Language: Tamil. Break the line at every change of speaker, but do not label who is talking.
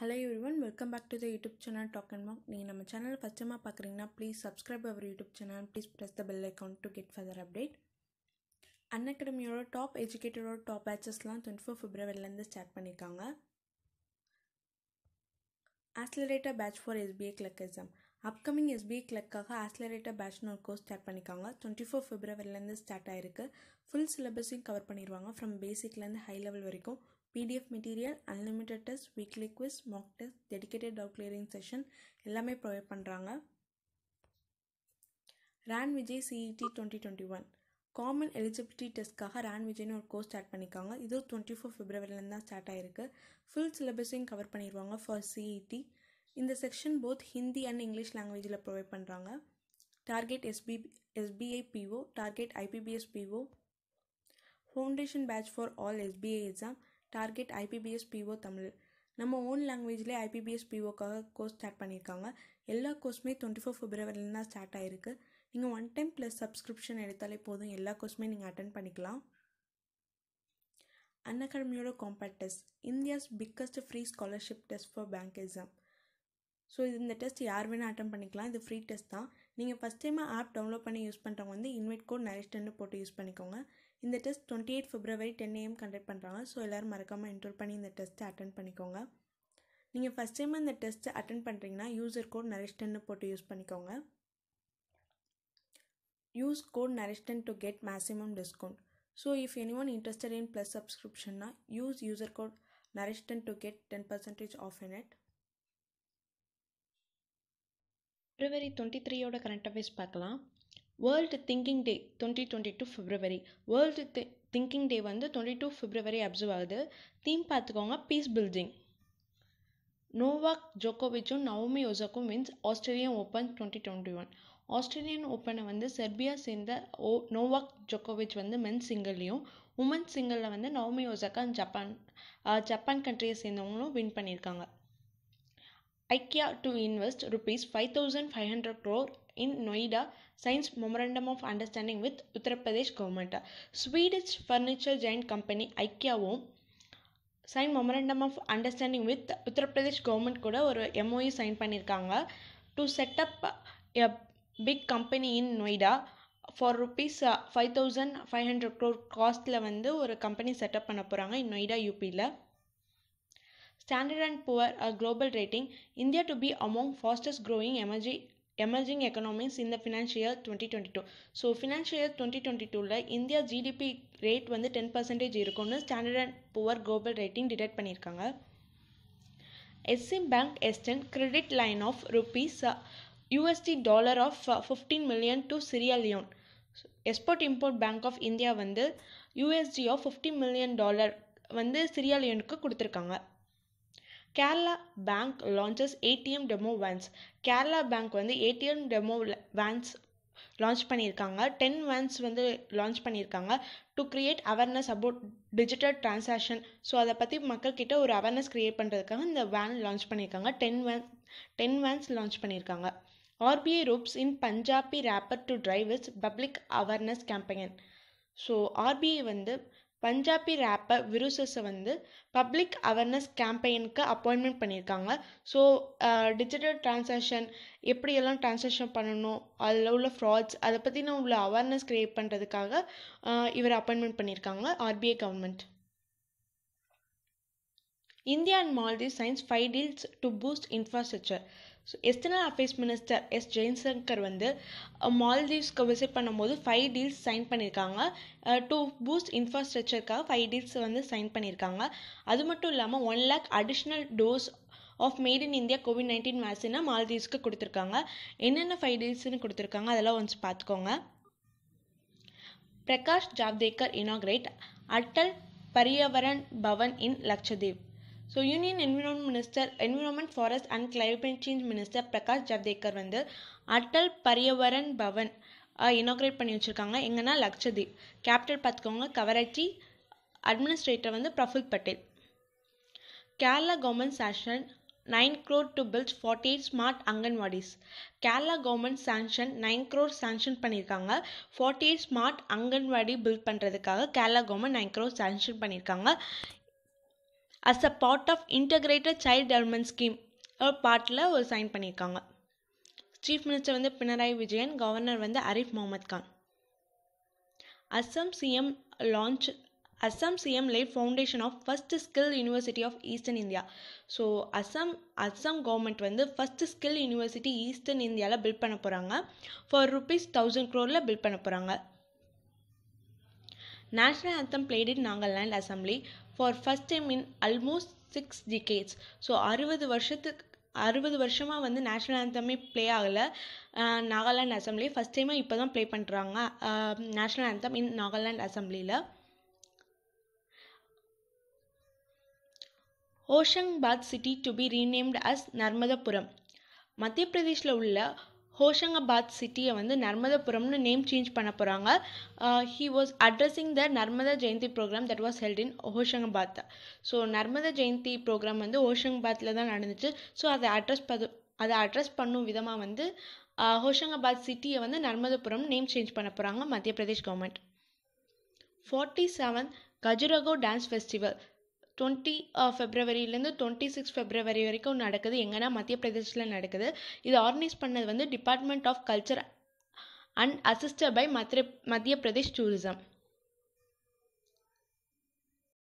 Hello one welcome back to the YouTube channel doc and mark நீங்கள் நம்ம சேனலை ஃபஸ்ட்டமாக பார்க்குறீங்கன்னா please subscribe our YouTube channel please press the bell account to get further update அன் அகாடமியோட டாப் எஜுகேட்டரோட டாப் பேச்சஸ்லாம் டுவெண்ட்டி ஃபோர் ஃபிப்ரவரிலேருந்து ஸ்டார்ட் பண்ணியிருக்காங்க accelerator batch for SBI clerk exam upcoming SBI கிளக்காக ஆஸ்லரேட்டர் பேட்ச்னு ஒரு கோர்ஸ் ஸ்டார்ட் பண்ணிக்காங்க டுவெண்ட்டி ஃபோர் ஃபிப்ரவரிலேருந்து ஸ்டார்ட் ஆயிருக்கு ஃபுல் சிலபஸையும் கவர் பண்ணிடுவாங்க ஃப்ரம் பேசிக்லேருந்து ஹை லெவல் வரைக்கும் PDF material unlimited test weekly quiz mock test dedicated doubt clearing session எல்லாமே ப்ரொவைட் பண்ணுறாங்க Ran Vijay CET twenty twenty one common eligibility டெஸ்ட்காக ரேன் விஜய்னு ஒரு கோர்ஸ் ஸ்டார்ட் பண்ணிக்காங்க இது டுவெண்ட்டி ஃபோர் ஃபிப்ரவரியிலேருந்து தான் ஸ்டார்ட் ஆகிருக்கு ஃபுல் சிலபஸையும் கவர் பண்ணிடுவாங்க ஃபார் சிஇடி e இந்த section both Hindi and English லாங்குவேஜில் ப்ரொவைட் பண்ணுறாங்க target SP SBI PO target IBPS PO foundation batch for all SBI exam target IBPS PO Tamil நம்ம ஓன் லாங்குவேஜ்லேயே ஐபிபிஎஸ் பிஓக்காக கோர்ஸ் ஸ்டார்ட் பண்ணியிருக்காங்க எல்லா கோர்ஸுமே டுவெண்ட்டி ஃபோர் ஃபிப்ரவரியிலேருந்து தான் ஸ்டார்ட் ஆகிருக்கு நீங்கள் ஒன் டைம் ப்ளஸ் சப்ஸ்கிரிப்ஷன் எடுத்தாலே போதும் எல்லா கோர்ஸுமே நீங்கள் அட்டன் பண்ணிக்கலாம் அகாடமியோட compact test India's biggest free scholarship test for bank exam so இது இந்த டெஸ்ட் யார் வேணால் அட்டன் பண்ணிக்கலாம் இது ஃப்ரீ டெஸ்ட் தான் நீங்கள் ஃபஸ்ட் டைமாக ஆப் டவுன்லோட் பண்ணி யூஸ் பண்ணுறவங்க வந்து இன்வைட் கோட் நரிஷ்டன்னு போட்டு யூஸ் பண்ணிக்கோங்க இந்த test twenty eight February ten AM conduct பண்ணுறாங்க ஸோ எல்லோரும் மறக்காமல் என்ரோல் பண்ணி இந்த டெஸ்ட்டை அட்டன் பண்ணிக்கோங்க நீங்கள் ஃபஸ்ட் டைம் இந்த டெஸ்ட்டை அட்டன் பண்ணுறீங்கன்னா யூசர் கோட் நரிஷ்டன்னு போட்டு யூஸ் பண்ணிக்கோங்க யூஸ் கோட் நரிஷ்டன் to get maximum discount so if any one interested in plus சப்ஸ்கிரிப்ஷன்னா யூஸ் யூசர் கோட் நரிஷ்டன் to get ten percentage off in it February twenty த்ரீயோட கரண்ட் அஃபேர்ஸ் பார்க்கலாம் world thinking day twenty twenty two February world the thinking day வந்து டுவெண்ட்டி டூ ஃபிப்ரவரி அப்சர்வ் ஆகுது தீம் பார்த்துக்கோங்க பீஸ் பில்டிங் நோவாக் ஜோக்கோவிச்சும் நவமி ஒசாக்கும் wins Australian open twenty twenty one Australian ஓப்பனை வந்து செர்பியா சேர்ந்த ஓ நோவாக் ஜோக்கோவிச் வந்து மென் சிங்கிள்லையும் உமன் சிங்கிளில் வந்து நவமி ஒசாக்கா ஜப்பான் ஜப்பான் கண்ட்ரியை சேர்ந்தவங்களும் வின் பண்ணியிருக்காங்க IKEA to invest rupees five thousand five hundred crore in Noida signs memorandum of understanding with Uttar Pradesh government. Furniture furniture company ஐக்கியாவும் IKEA வும் sign memorandum of understanding with Uttar Pradesh government கூட ஒரு எம்ஓயு சைன் பண்ணியிருக்காங்க to set up a big company in Noida for rupees five thousand five hundred crore காஸ்ட்டில் வந்து ஒரு கம்பெனி செட்டப் பண்ண போகிறாங்க இன் நொய்டா யூபியில் standard and poor a global rating India to be among fastest growing emerge emerging economies இந்த financial twenty twenty two so financial year twenty twenty டூவில் இந்தியா ஜிடிபி ரேட் வந்து டென் பர்சன்டேஜ் இருக்கும்னு standard and poor global rating detect பண்ணியிருக்காங்க EXIM bank extends credit line of rupees USD dollar of fifteen million to Sierra Leone export import bank of India வந்து USD of fifty million dollar வந்து சிரியா லியோனுக்கு கொடுத்துருக்காங்க Kerala bank launches ATM demo vans Kerala bank வந்து ஏடிஎம் டெமோ வேன்ஸ் லான்ச் பண்ணியிருக்காங்க டென் வேன்ஸ் வந்து லான்ச் பண்ணியிருக்காங்க to create awareness about digital transaction so அதை பற்றி மக்கள்கிட்ட ஒரு அவேர்னஸ் க்ரியேட் பண்ணுறதுக்காக இந்த வேன் லான்ச் பண்ணியிருக்காங்க ten van ten vans launch பண்ணியிருக்காங்க RBI ropes in Punjabi rapper to drivers public awareness campaign so RBI வந்து பஞ்சாபி ரேப்பர் விருசஸை வந்து பப்ளிக் அவேர்னஸ் கேம்பெயினுக்கு அப்பாயின்மெண்ட் பண்ணியிருக்காங்க ஸோ டிஜிட்டல் டிரான்சாக்ஷன் எப்படியெல்லாம் டிரான்சாக்ஷன் பண்ணணும் அதில் உள்ள ஃப்ராட்ஸ் அதை பற்றின உள்ள அவேர்னஸ் க்ரியேட் பண்ணுறதுக்காக இவர் அப்பாயின்மெண்ட் பண்ணியிருக்காங்க RBI government India and Maldives signs five deals to boost infrastructure so external affairs minister S Jaishankar வந்து மால்தீவ்ஸ்க்கு விசிட் பண்ணும்போது ஃபைவ் டீல்ஸ் சைன் பண்ணியிருக்காங்க டூ பூஸ்ட் இன்ஃப்ராஸ்ட்ரக்சருக்காக ஃபைவ் டீல்ஸ் வந்து சைன் பண்ணியிருக்காங்க அது மட்டும் இல்லாமல் one lakh additional doses of made in India covid nineteen வேக்சினை மால்தீவ்ஸ்க்கு கொடுத்துருக்காங்க என்னென்ன ஃபைவ் டீல்ஸ்னு கொடுத்துருக்காங்க அதெல்லாம் ஒன்ஸ் பார்த்துக்கோங்க Prakash Javadekar inaugurate Atal Paryavaran Bhavan in Lakshadweep so union environment minister environment forest and climate change minister Prakash Javadekar வந்து அட்டல் பரியவரன் பவன் இனாக்ரேட் பண்ணி வச்சுருக்காங்க எங்கன்னா லக்ஷதீப் கேபிட்டல் பார்த்துக்கோங்க கவரட்டி அட்மினிஸ்ட்ரேட்டர் வந்து பிரஃபுல் பட்டேல் கேரளா கவர்மெண்ட் சேஷன் nine crore to build forty eight smart anganwadis Kerala government sanction nine crore sanction பண்ணியிருக்காங்க forty eight smart anganwadi build பண்ணுறதுக்காக Kerala government nine crore sanction பண்ணியிருக்காங்க as a part of integrated child development scheme பார்ட்டில் ஒரு சைன் பண்ணியிருக்காங்க சீஃப் மினிஸ்டர் வந்து பினராயி விஜயன் கவர்னர் வந்து Arif Mohammad Khan Assam CM launch Assam CM lay foundation of first skill university of eastern India so Assam Assam government வந்து ஃபஸ்ட் ஸ்கில் யூனிவர்சிட்டி ஈஸ்டர்ன் இந்தியாவில் பில்ட் பண்ண போகிறாங்க ஃபார் ருபீஸ் தௌசண்ட் க்ரோரில் பில்ட் பண்ண போகிறாங்க national anthem played in Nangaland Assembly for first time in almost six decades so அறுபது வருஷத்துக்கு அறுபது வருஷமாக வந்து நேஷ்னல் ஆந்தமே ப்ளே ஆகலை நாகாலாண்ட் அசம்பிளி ஃபஸ்ட் டைமாக இப்போ தான் ப்ளே பண்ணுறாங்க நேஷ்னல் ஆந்தம் இன் நாகாலாண்ட் அசம்பிளியில் Hoshangabad city to be renamed as Narmadapuram Madhya பிரதேஷில் உள்ள ஹோஷங்காபாத் சிட்டியை வந்து நர்மதபுரம்னு நேம் சேஞ்ச் பண்ண போகிறாங்க he was addressing the Narmada Jayanti programme that was held in Hoshangabad so Narmada Jayanti programme வந்து ஹோஷங்காபாத்தில் தான் நடந்துச்சு ஸோ அதை அட்ரஸ் பது அதை அட்ரஸ் பண்ணும் விதமாக வந்து uh, ஹோஷங்காபாத் சிட்டியை வந்து நர்மதபுரம் நேம் சேஞ்ச் பண்ண போகிறாங்க Madhya Pradesh government forty seven Khajuraho dance festival twenty ஃபெப்ரவரியிலேருந்து டுவெண்ட்டி சிக்ஸ் ஃபெப்ரவரி வரைக்கும் நடக்குது எங்கன்னா மத்திய பிரதேசத்தில் நடக்குது இது ஆர்கனைஸ் பண்ணது வந்து department of culture and assisted by Madhya Madhya Pradesh tourism